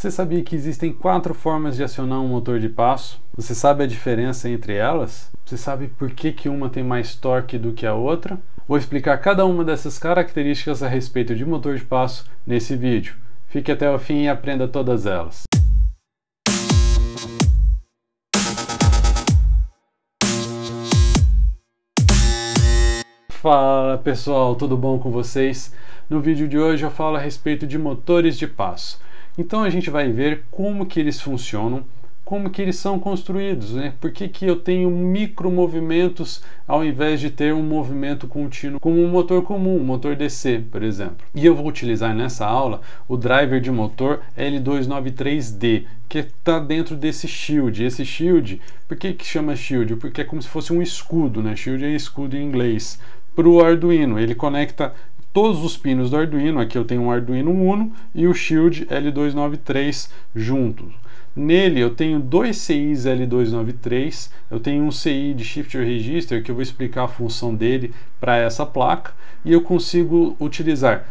Você sabia que existem quatro formas de acionar um motor de passo? Você sabe a diferença entre elas? Você sabe por que, que uma tem mais torque do que a outra? Vou explicar cada uma dessas características a respeito de motor de passo nesse vídeo. Fique até o fim e aprenda todas elas. Fala pessoal, tudo bom com vocês? No vídeo de hoje eu falo a respeito de motores de passo. Então a gente vai ver como que eles funcionam, como que eles são construídos, né? Por que, que eu tenho micro movimentos ao invés de ter um movimento contínuo como um motor comum, um motor DC, por exemplo. E eu vou utilizar nessa aula o driver de motor L293D, que está dentro desse shield. Esse shield, por que, que chama shield? Porque é como se fosse um escudo, né? Shield é escudo em inglês. Para o Arduino, ele conecta todos os pinos do Arduino. Aqui eu tenho um Arduino Uno e o Shield L293 juntos. Nele eu tenho dois CIs L293, eu tenho um CI de Shift Register que eu vou explicar a função dele para essa placa e eu consigo utilizar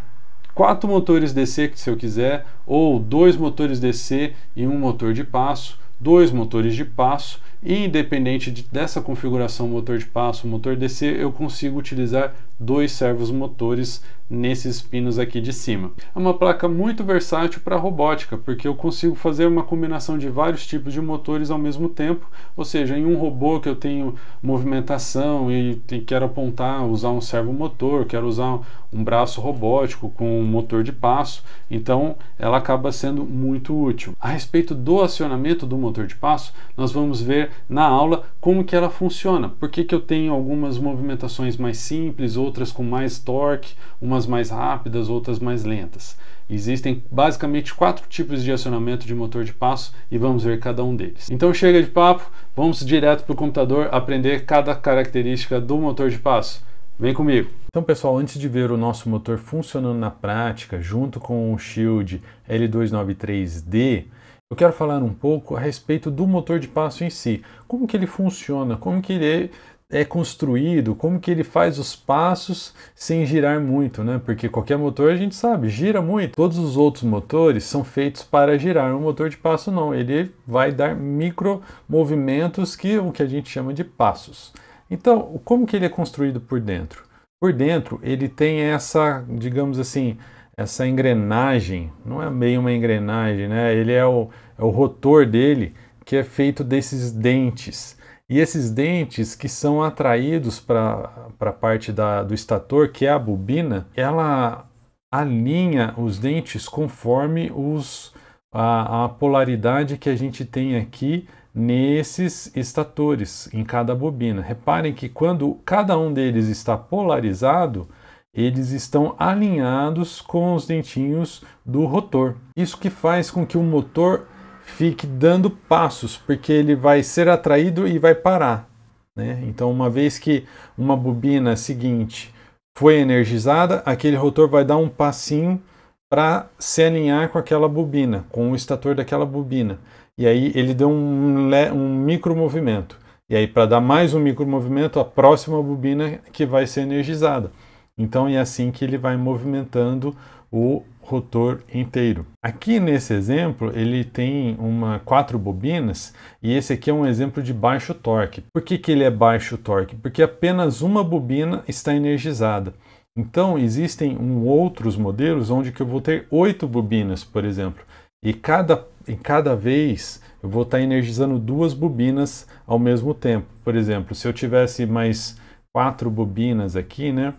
quatro motores DC se eu quiser ou dois motores DC e um motor de passo, dois motores de passo independente de, dessa configuração motor de passo, motor DC, eu consigo utilizar dois servos motores nesses pinos aqui de cima. É uma placa muito versátil para robótica, porque eu consigo fazer uma combinação de vários tipos de motores ao mesmo tempo, ou seja, em um robô que eu tenho movimentação e quero apontar, usar um servo motor, quero usar um braço robótico com um motor de passo, então ela acaba sendo muito útil. A respeito do acionamento do motor de passo, nós vamos ver na aula como que ela funciona. Por que, que eu tenho algumas movimentações mais simples, outras com mais torque, umas mais rápidas, outras mais lentas. Existem basicamente quatro tipos de acionamento de motor de passo e vamos ver cada um deles. Então chega de papo, vamos direto para o computador aprender cada característica do motor de passo. Vem comigo! Então, pessoal, antes de ver o nosso motor funcionando na prática, junto com o Shield L293D, eu quero falar um pouco a respeito do motor de passo em si, como que ele funciona, como que ele é construído, como que ele faz os passos sem girar muito, né? Porque qualquer motor a gente sabe, gira muito. Todos os outros motores são feitos para girar, o motor de passo não, ele vai dar micro movimentos que o que a gente chama de passos. Então, como que ele é construído por dentro? Por dentro, ele tem essa, digamos assim, essa engrenagem, não é meio uma engrenagem, né? Ele é o, é o rotor dele que é feito desses dentes. E esses dentes que são atraídos para a parte da, do estator, que é a bobina, ela alinha os dentes conforme os, a, a polaridade que a gente tem aqui nesses estatores, em cada bobina. Reparem que quando cada um deles está polarizado, eles estão alinhados com os dentinhos do rotor. Isso que faz com que o motor fique dando passos, porque ele vai ser atraído e vai parar. Né? Então, uma vez que uma bobina seguinte foi energizada, aquele rotor vai dar um passinho para se alinhar com aquela bobina, com o estator daquela bobina. E aí ele deu um, um micro movimento. E aí, para dar mais um micro movimento, a próxima bobina que vai ser energizada. Então é assim que ele vai movimentando o rotor inteiro. Aqui nesse exemplo ele tem uma quatro bobinas e esse aqui é um exemplo de baixo torque. Por que, que ele é baixo torque? Porque apenas uma bobina está energizada. Então existem um, outros modelos onde que eu vou ter oito bobinas, por exemplo, e cada, e cada vez eu vou estar energizando duas bobinas ao mesmo tempo. Por exemplo, se eu tivesse mais quatro bobinas aqui, né?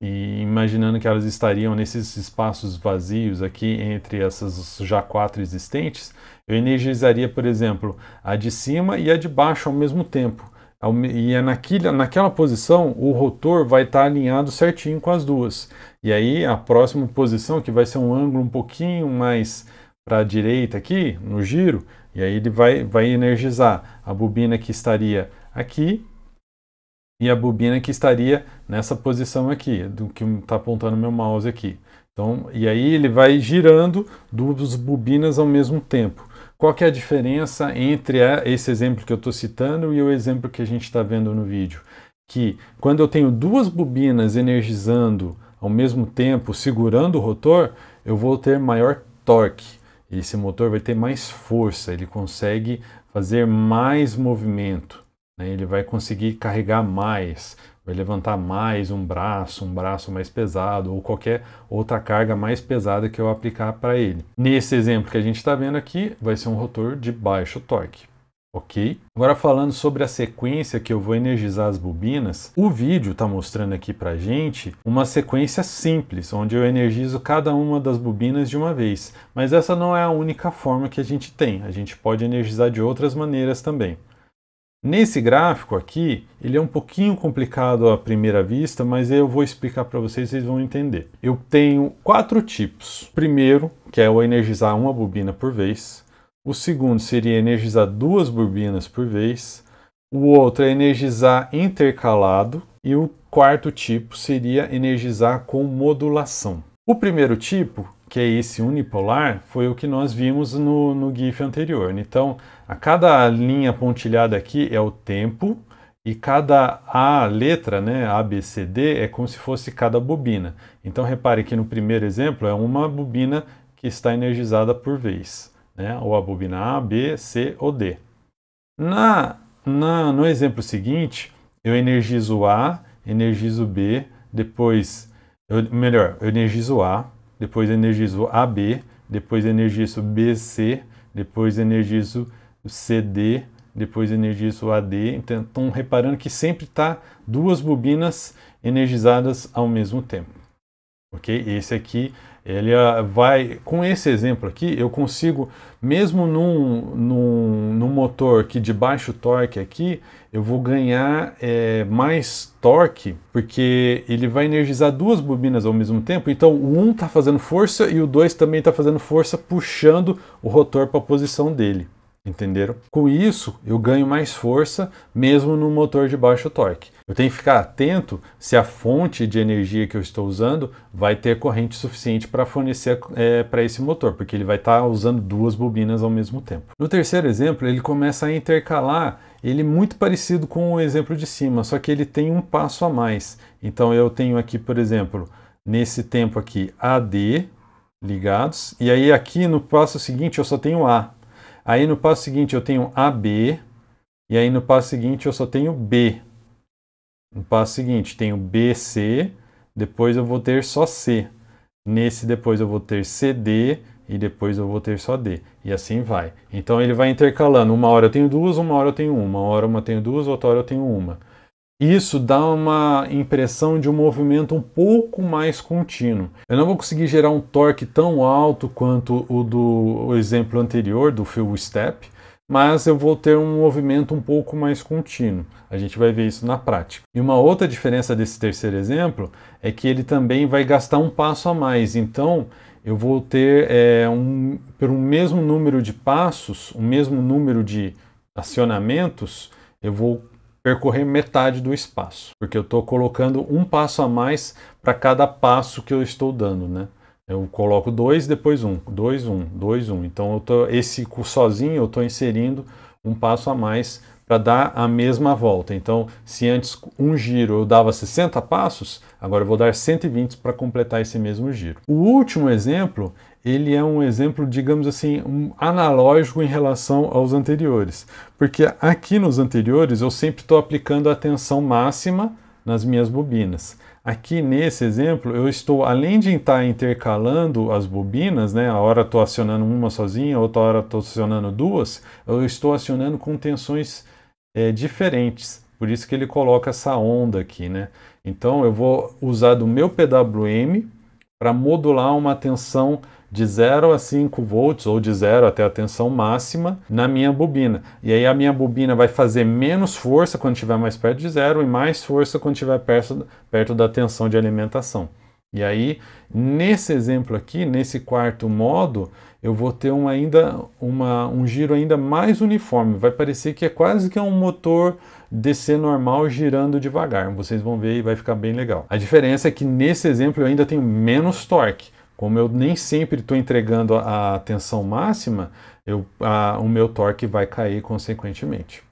E imaginando que elas estariam nesses espaços vazios aqui entre essas já quatro existentes, eu energizaria, por exemplo, a de cima e a de baixo ao mesmo tempo. E é naquilo, naquela posição o rotor vai estar tá alinhado certinho com as duas. E aí a próxima posição, que vai ser um ângulo um pouquinho mais para a direita aqui, no giro, e aí ele vai, vai energizar a bobina que estaria aqui e a bobina que estaria nessa posição aqui, do que está apontando meu mouse aqui. Então, e aí ele vai girando duas bobinas ao mesmo tempo. Qual que é a diferença entre a, esse exemplo que eu estou citando e o exemplo que a gente está vendo no vídeo? Que quando eu tenho duas bobinas energizando ao mesmo tempo, segurando o rotor, eu vou ter maior torque. Esse motor vai ter mais força, ele consegue fazer mais movimento. Né? Ele vai conseguir carregar mais, vai levantar mais um braço, um braço mais pesado ou qualquer outra carga mais pesada que eu aplicar para ele. Nesse exemplo que a gente está vendo aqui, vai ser um rotor de baixo torque. Ok? Agora falando sobre a sequência que eu vou energizar as bobinas, o vídeo está mostrando aqui para gente uma sequência simples, onde eu energizo cada uma das bobinas de uma vez. Mas essa não é a única forma que a gente tem, a gente pode energizar de outras maneiras também. Nesse gráfico aqui, ele é um pouquinho complicado à primeira vista, mas eu vou explicar para vocês, vocês vão entender. Eu tenho quatro tipos. Primeiro, que é o energizar uma bobina por vez. O segundo seria energizar duas bobinas por vez. O outro é energizar intercalado. E o quarto tipo seria energizar com modulação. O primeiro tipo que é esse unipolar, foi o que nós vimos no, no GIF anterior. Então, a cada linha pontilhada aqui é o tempo e cada A letra, né, A, B, C, D, é como se fosse cada bobina. Então, repare que no primeiro exemplo é uma bobina que está energizada por vez, né, ou a bobina A, B, C ou D. Na, na, no exemplo seguinte, eu energizo A, energizo B, depois, eu, melhor, eu energizo A, depois energizo AB, depois energizo BC, depois energizo CD, depois energizo AD. Então, estão reparando que sempre está duas bobinas energizadas ao mesmo tempo. Ok? Esse aqui ele ah, vai, com esse exemplo aqui, eu consigo, mesmo num, num, num motor que de baixo torque aqui, eu vou ganhar é, mais torque, porque ele vai energizar duas bobinas ao mesmo tempo, então o um está fazendo força e o dois também está fazendo força, puxando o rotor para a posição dele entenderam? Com isso, eu ganho mais força mesmo no motor de baixo torque. Eu tenho que ficar atento se a fonte de energia que eu estou usando vai ter corrente suficiente para fornecer é, para esse motor, porque ele vai estar tá usando duas bobinas ao mesmo tempo. No terceiro exemplo, ele começa a intercalar ele é muito parecido com o exemplo de cima, só que ele tem um passo a mais. Então eu tenho aqui, por exemplo, nesse tempo aqui AD ligados, e aí aqui no passo seguinte eu só tenho A, Aí no passo seguinte eu tenho AB, e aí no passo seguinte eu só tenho B. No passo seguinte tenho BC, depois eu vou ter só C. Nesse depois eu vou ter CD e depois eu vou ter só D. E assim vai. Então ele vai intercalando. Uma hora eu tenho duas, uma hora eu tenho uma, uma hora eu tenho duas, outra hora eu tenho uma. Isso dá uma impressão de um movimento um pouco mais contínuo. Eu não vou conseguir gerar um torque tão alto quanto o do o exemplo anterior, do Fuel Step, mas eu vou ter um movimento um pouco mais contínuo. A gente vai ver isso na prática. E uma outra diferença desse terceiro exemplo é que ele também vai gastar um passo a mais. Então, eu vou ter é, um, por um mesmo número de passos, o um mesmo número de acionamentos, eu vou percorrer metade do espaço, porque eu estou colocando um passo a mais para cada passo que eu estou dando, né? Eu coloco dois, depois um, dois, um, dois, um. Então eu tô, esse sozinho eu estou inserindo um passo a mais para dar a mesma volta. Então, se antes um giro eu dava 60 passos, agora eu vou dar 120 para completar esse mesmo giro. O último exemplo ele é um exemplo, digamos assim, um analógico em relação aos anteriores. Porque aqui nos anteriores eu sempre estou aplicando a tensão máxima nas minhas bobinas. Aqui nesse exemplo, eu estou, além de estar intercalando as bobinas, né, a hora estou acionando uma sozinha, a outra hora estou acionando duas, eu estou acionando com tensões é, diferentes. Por isso que ele coloca essa onda aqui. Né? Então eu vou usar do meu PWM para modular uma tensão de 0 a 5 volts ou de 0 até a tensão máxima na minha bobina. E aí a minha bobina vai fazer menos força quando estiver mais perto de zero e mais força quando estiver perto, perto da tensão de alimentação. E aí, nesse exemplo aqui, nesse quarto modo, eu vou ter um, ainda, uma, um giro ainda mais uniforme. Vai parecer que é quase que um motor DC normal girando devagar. Vocês vão ver e vai ficar bem legal. A diferença é que nesse exemplo eu ainda tenho menos torque. Como eu nem sempre estou entregando a, tensão máxima, eu, a, o meu torque vai cair consequentemente.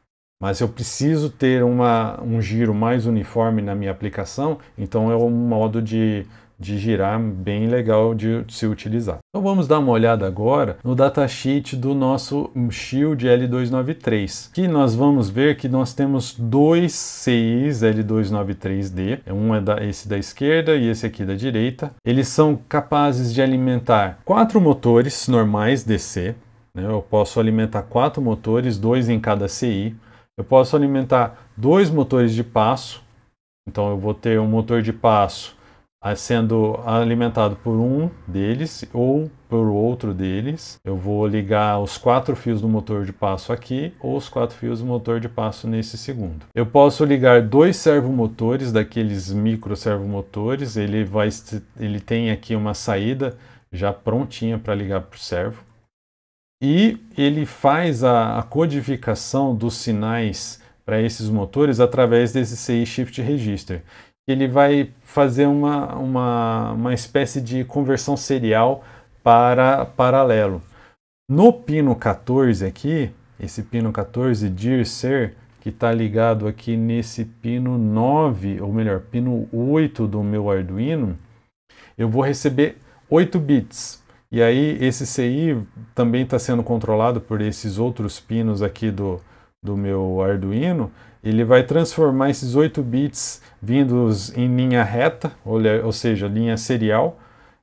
Mas eu preciso ter uma, um giro mais uniforme na minha aplicação, então é um modo de de girar bem legal de se utilizar. Então vamos dar uma olhada agora no datasheet do nosso Shield L293, que nós vamos ver que nós temos dois CIs L293D, é um é da, esse da esquerda e esse aqui da direita. Eles são capazes de alimentar quatro motores normais DC, né? eu posso alimentar quatro motores, dois em cada CI, eu posso alimentar dois motores de passo, então eu vou ter um motor de passo sendo alimentado por um deles ou por outro deles. Eu vou ligar os quatro fios do motor de passo aqui ou os quatro fios do motor de passo nesse segundo. Eu posso ligar dois servomotores daqueles micro servomotores. Ele vai ele tem aqui uma saída já prontinha para ligar para o servo. E ele faz a, a codificação dos sinais para esses motores através desse CI Shift Register ele vai fazer uma, uma, uma espécie de conversão serial para paralelo. No pino 14 aqui, esse pino 14 dir ser, que está ligado aqui nesse pino 9, ou melhor, pino 8 do meu Arduino, eu vou receber 8 bits. E aí esse CI também está sendo controlado por esses outros pinos aqui do, do meu Arduino, ele vai transformar esses 8 bits vindos em linha reta, ou seja, linha serial,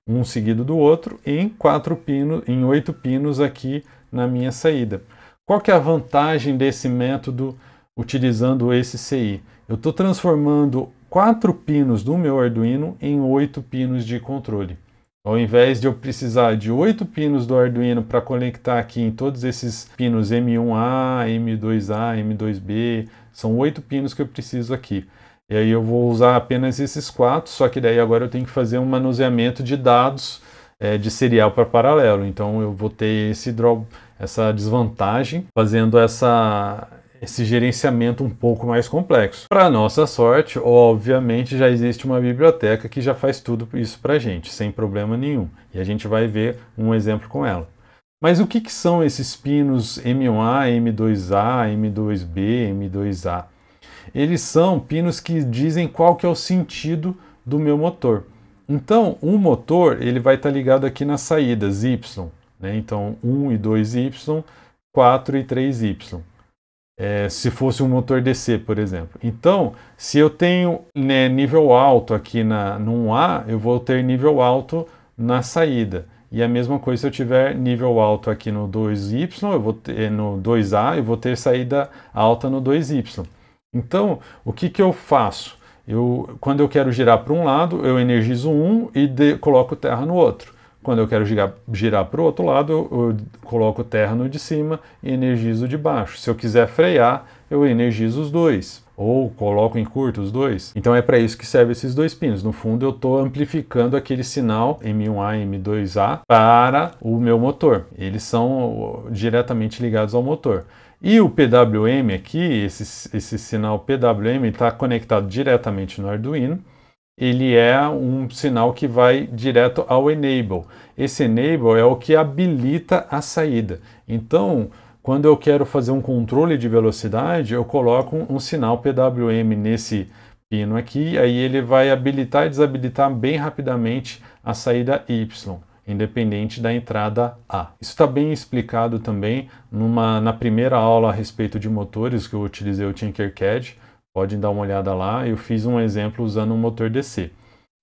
um seguido do outro, em quatro pinos, em oito pinos aqui na minha saída. Qual que é a vantagem desse método utilizando esse CI? Eu estou transformando quatro pinos do meu Arduino em oito pinos de controle. Ao invés de eu precisar de oito pinos do Arduino para conectar aqui em todos esses pinos M1A, M2A, M2B, são oito pinos que eu preciso aqui. E aí eu vou usar apenas esses quatro, só que daí agora eu tenho que fazer um manuseamento de dados é, de serial para paralelo. Então eu vou ter esse draw essa desvantagem, fazendo essa esse gerenciamento um pouco mais complexo. Para nossa sorte, obviamente, já existe uma biblioteca que já faz tudo isso para a gente, sem problema nenhum. E a gente vai ver um exemplo com ela. Mas o que, que são esses pinos M1A, M2A, M2B, M2A? Eles são pinos que dizem qual que é o sentido do meu motor. Então, um motor ele vai estar tá ligado aqui nas saídas Y. Né? Então, 1 e 2Y, 4 e 3Y é, se fosse um motor DC, por exemplo. Então, se eu tenho né, nível alto aqui na, 1 A, eu vou ter nível alto na saída. E a mesma coisa se eu tiver nível alto aqui no 2Y, eu vou ter, no 2A, eu vou ter saída alta no 2Y. Então, o que, que eu faço? Eu, quando eu quero girar para um lado, eu energizo um e de, coloco terra no outro. Quando eu quero girar, girar para o outro lado, eu, eu coloco terra no de cima e energizo de baixo. Se eu quiser frear, eu energizo os dois. Ou coloco em curto os dois. Então é para isso que servem esses dois pinos. No fundo, eu estou amplificando aquele sinal M1A e M2A para o meu motor. Eles são diretamente ligados ao motor. E o PWM aqui, esse, esse sinal PWM, está conectado diretamente no Arduino ele é um sinal que vai direto ao enable. Esse enable é o que habilita a saída. Então, quando eu quero fazer um controle de velocidade, eu coloco um, sinal PWM nesse pino aqui, aí ele vai habilitar e desabilitar bem rapidamente a saída Y independente da entrada A. Isso está bem explicado também numa, na primeira aula a respeito de motores que eu utilizei o Tinkercad, Podem dar uma olhada lá, eu fiz um exemplo usando um motor DC.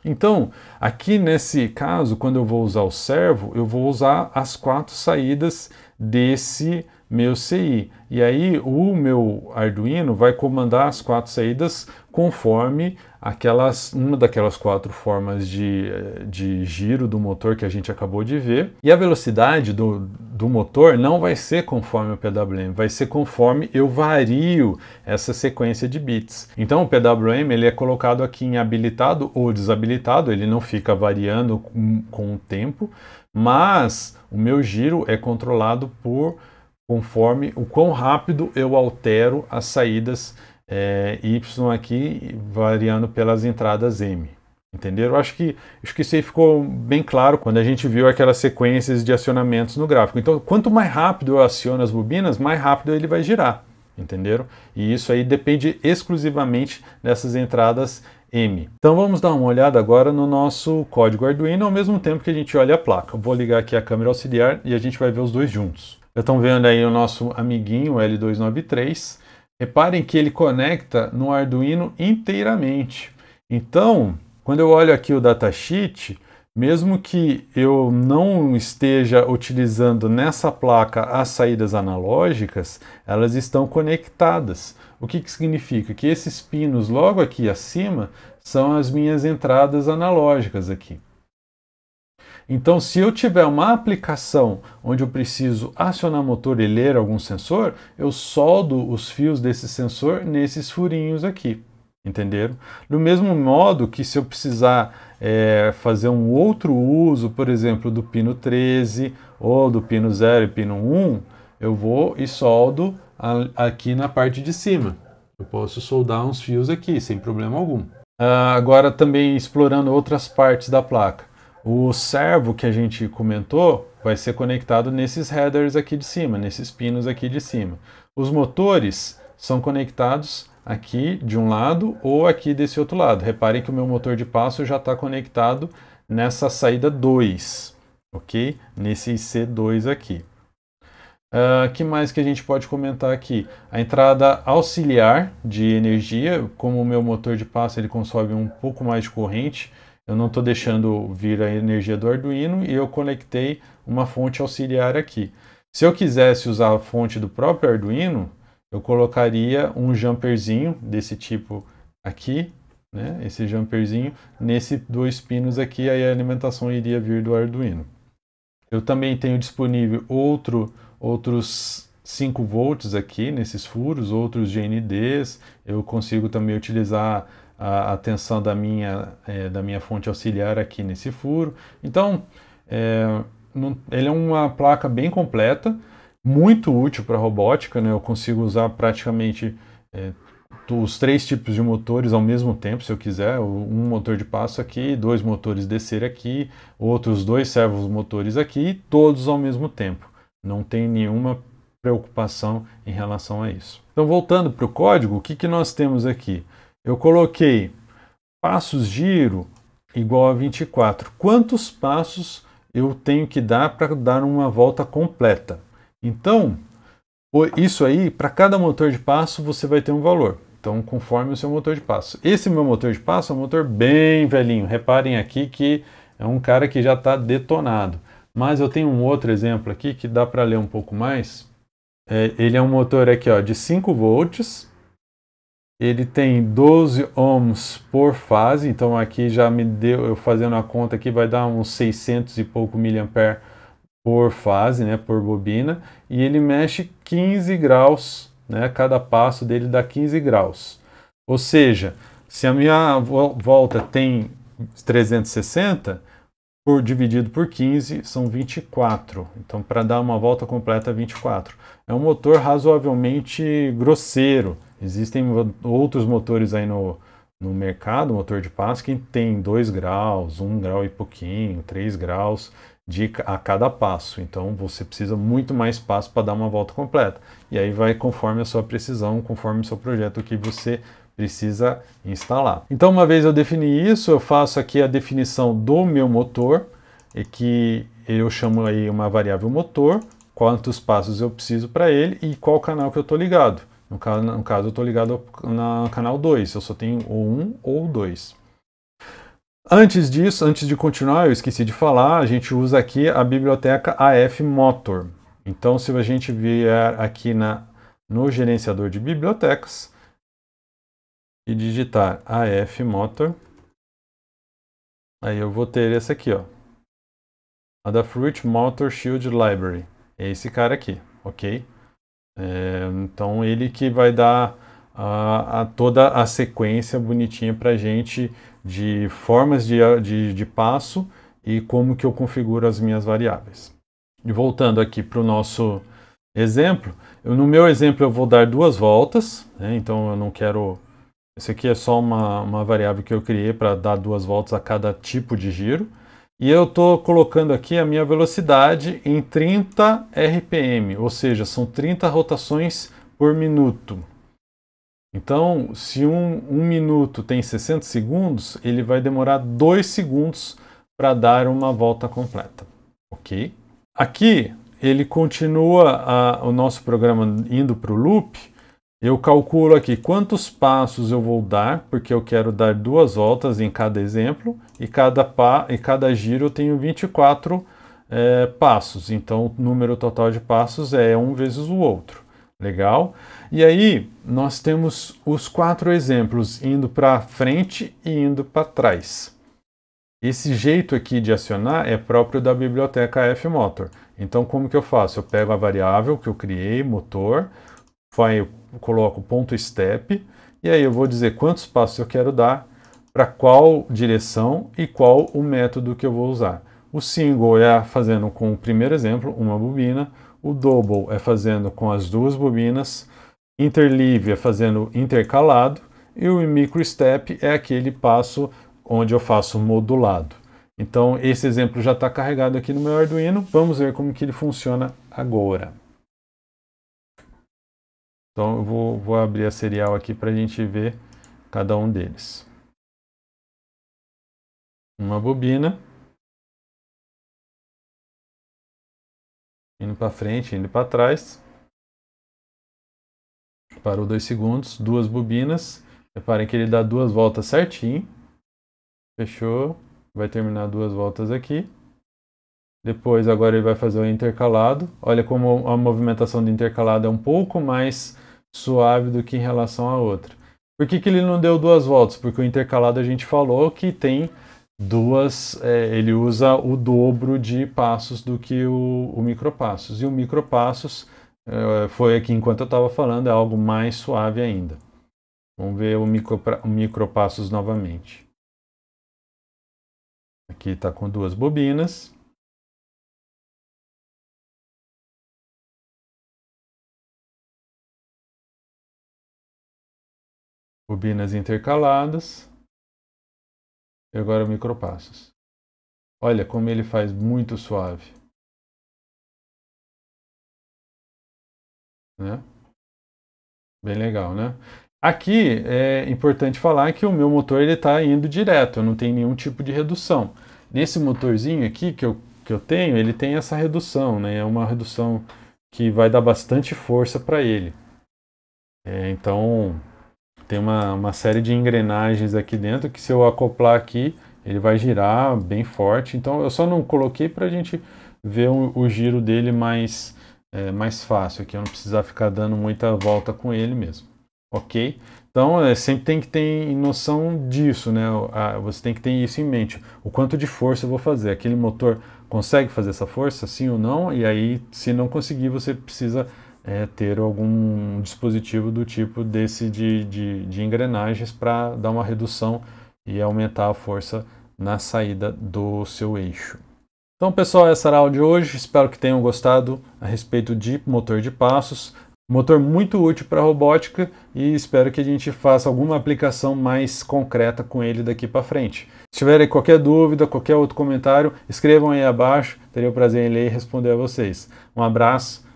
Então, aqui nesse caso, quando eu vou usar o servo, eu vou usar as quatro saídas desse meu CI. E aí o meu Arduino vai comandar as quatro saídas conforme aquelas, uma daquelas quatro formas de, eh, de giro do motor que a gente acabou de ver. E a velocidade do, do motor não vai ser conforme o PWM, vai ser conforme eu vario essa sequência de bits. Então o PWM ele é colocado aqui em habilitado ou desabilitado, ele não fica variando com, com o tempo, mas o meu giro é controlado por conforme o quão rápido eu altero as saídas é, Y aqui, variando pelas entradas M. Entenderam? Acho que, acho que isso aí ficou bem claro quando a gente viu aquelas sequências de acionamentos no gráfico. Então, quanto mais rápido eu aciono as bobinas, mais rápido ele vai girar. Entenderam? E isso aí depende exclusivamente dessas entradas M. Então vamos dar uma olhada agora no nosso código Arduino ao mesmo tempo que a gente olha a placa. Eu vou ligar aqui a câmera auxiliar e a gente vai ver os dois juntos. Já estão vendo aí o nosso amiguinho L293. Reparem que ele conecta no Arduino inteiramente. Então, quando eu olho aqui o datasheet, mesmo que eu não esteja utilizando nessa placa as saídas analógicas, elas estão conectadas. O que, que significa? Que esses pinos logo aqui acima são as minhas entradas analógicas aqui. Então, se eu tiver uma aplicação onde eu preciso acionar motor e ler algum sensor, eu soldo os fios desse sensor nesses furinhos aqui. Entenderam? Do mesmo modo que se eu precisar é, fazer um outro uso, por exemplo, do pino 13 ou do pino 0 e pino 1, eu vou e soldo a, aqui na parte de cima. Eu posso soldar uns fios aqui sem problema algum. Ah, agora também explorando outras partes da placa. O servo que a gente comentou vai ser conectado nesses headers aqui de cima, nesses pinos aqui de cima. Os motores são conectados aqui de um lado ou aqui desse outro lado. Reparem que o meu motor de passo já está conectado nessa saída 2, ok? Nesse IC2 aqui. Uh, que mais que a gente pode comentar aqui? A entrada auxiliar de energia, como o meu motor de passo ele consome um pouco mais de corrente, eu não estou deixando vir a energia do Arduino e eu conectei uma fonte auxiliar aqui. Se eu quisesse usar a fonte do próprio Arduino, eu colocaria um jumperzinho desse tipo aqui, né? esse jumperzinho, nesse dois pinos aqui, aí a alimentação iria vir do Arduino. Eu também tenho disponível outro, outros 5 volts aqui nesses furos, outros GNDs, eu consigo também utilizar a, a tensão da minha, é, da minha fonte auxiliar aqui nesse furo. Então, é, eh, não, ele é uma placa bem completa, muito útil para robótica, né? Eu consigo usar praticamente é, os três tipos de motores ao mesmo tempo, se eu quiser, um motor de passo aqui, dois motores descer aqui, outros dois servos motores aqui, todos ao mesmo tempo. Não tem nenhuma preocupação em relação a isso. Então, voltando para o código, o que, que nós temos aqui? Eu coloquei passos giro igual a 24. Quantos passos eu tenho que dar para dar uma volta completa? Então, isso aí, para cada motor de passo, você vai ter um valor. Então, conforme o seu motor de passo. Esse meu motor de passo é um motor bem velhinho. Reparem aqui que é um cara que já está detonado. Mas eu tenho um outro exemplo aqui que dá para ler um pouco mais. É, ele é um motor aqui ó, de 5 volts, ele tem 12 ohms por fase, então aqui já me deu, eu fazendo a conta aqui, vai dar uns 600 e pouco miliampere por fase, né, por bobina, e ele mexe 15 graus, né, cada passo dele dá 15 graus. Ou seja, se a minha volta tem 360, por, dividido por 15 são 24. Então, para dar uma volta completa, 24. É um motor razoavelmente grosseiro. Existem outros motores aí no, no mercado, motor de passo, que tem 2 graus, 1 um grau e pouquinho, 3 graus de, a cada passo. Então você precisa muito mais passo para dar uma volta completa. E aí vai conforme a sua precisão, conforme o seu projeto que você precisa instalar. Então uma vez eu defini isso, eu faço aqui a definição do meu motor, e que eu chamo aí uma variável motor, quantos passos eu preciso para ele e qual canal que eu estou ligado. No caso, no caso eu estou ligado ao na, canal 2, eu só tenho o 1 um, ou 2. Antes disso, antes de continuar, eu esqueci de falar, a gente usa aqui a biblioteca AF Motor. Então, se a gente vier aqui na, no gerenciador de bibliotecas e digitar AF Motor, aí eu vou ter esse aqui, ó. Adafruit Motor Shield Library. É esse cara aqui, ok? É, então ele que vai dar a, a toda a sequência bonitinha para gente de formas de, de, de passo e como que eu configuro as minhas variáveis. E voltando aqui para o nosso exemplo, eu, no meu exemplo eu vou dar duas voltas, né? então eu não quero... Esse aqui é só uma, uma variável que eu criei para dar duas voltas a cada tipo de giro. E eu estou colocando aqui a minha velocidade em 30 RPM, ou seja, são 30 rotações por minuto. Então, se um, um minuto tem 60 segundos, ele vai demorar 2 segundos para dar uma volta completa. Ok? Aqui ele continua a, o nosso programa indo para o loop, eu calculo aqui quantos passos eu vou dar, porque eu quero dar duas voltas em cada exemplo, e cada, pa, e cada giro eu tenho 24 é, eh, passos, então o número total de passos é um vezes o outro. Legal? E aí, nós temos os quatro exemplos indo para frente e indo para trás. Esse jeito aqui de acionar é próprio da biblioteca Fmotor. Então, como que eu faço? Eu pego a variável que eu criei, motor, vai, coloco ponto step, e aí eu vou dizer quantos passos eu quero dar, para qual direção e qual o método que eu vou usar. O single é fazendo com o primeiro exemplo, uma bobina, o double é fazendo com as duas bobinas, interleave é fazendo intercalado, e o micro step é aquele passo onde eu faço modulado. Então esse exemplo já está carregado aqui no meu Arduino, vamos ver como que ele funciona agora. Então eu vou, vou abrir a serial aqui para a gente ver cada um deles. Uma bobina. Indo para frente, indo para trás. Parou dois segundos, duas bobinas. Reparem que ele dá duas voltas certinho. Fechou. Vai terminar duas voltas aqui. Depois agora ele vai fazer o intercalado. Olha como a movimentação do intercalado é um pouco mais suave do que em relação à outra. Por que, que ele não deu duas voltas? Porque o intercalado a gente falou que tem duas, é, ele usa o dobro de passos do que o, o micropassos. E o micropassos é, foi aqui enquanto eu estava falando, é algo mais suave ainda. Vamos ver o, micro, o micropassos novamente. Aqui está com duas bobinas. bobinas intercaladas e agora micropassos. Olha como ele faz muito suave. Né? Bem legal, né? Aqui é importante falar que o meu motor ele está indo direto, não tem nenhum tipo de redução. Nesse motorzinho aqui que eu, que eu tenho, ele tem essa redução, né? É uma redução que vai dar bastante força para ele. É, então, tem uma, uma série de engrenagens aqui dentro que se eu acoplar aqui, ele vai girar bem forte. Então eu só não coloquei para a gente ver o, o, giro dele mais, é, mais fácil aqui, eu não precisar ficar dando muita volta com ele mesmo, ok? Então é, sempre tem que ter noção disso, né? você tem que ter isso em mente. O quanto de força eu vou fazer? Aquele motor consegue fazer essa força, sim ou não? E aí, se não conseguir, você precisa é, ter algum dispositivo do tipo desse de, de, de engrenagens para dar uma redução e aumentar a força na saída do seu eixo. Então, pessoal, essa era a aula de hoje. Espero que tenham gostado a respeito de motor de passos. Motor muito útil para robótica e espero que a gente faça alguma aplicação mais concreta com ele daqui para frente. Se tiverem qualquer dúvida, qualquer outro comentário, escrevam aí abaixo. Teria o prazer em ler e responder a vocês. Um abraço